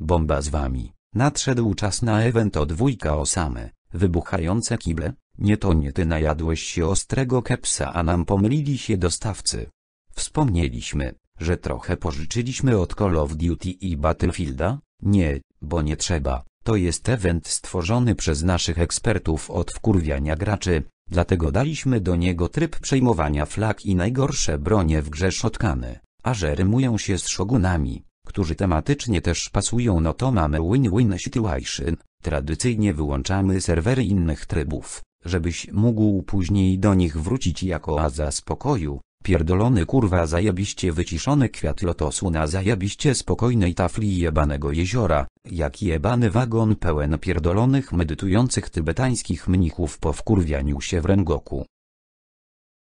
Bomba z wami. Nadszedł czas na event o dwójka Osamy. Wybuchające kible. Nie to nie ty najadłeś się ostrego kepsa a nam pomylili się dostawcy. Wspomnieliśmy, że trochę pożyczyliśmy od Call of Duty i Battlefielda? Nie, bo nie trzeba. To jest event stworzony przez naszych ekspertów od wkurwiania graczy, dlatego daliśmy do niego tryb przejmowania flag i najgorsze bronie w grze szotkany, a że rymują się z szogunami którzy tematycznie też pasują no to mamy win-win situation, tradycyjnie wyłączamy serwery innych trybów, żebyś mógł później do nich wrócić jako aza spokoju, pierdolony kurwa zajebiście wyciszony kwiat lotosu na zajebiście spokojnej tafli jebanego jeziora, jak jebany wagon pełen pierdolonych medytujących tybetańskich mnichów po wkurwianiu się w Rengoku.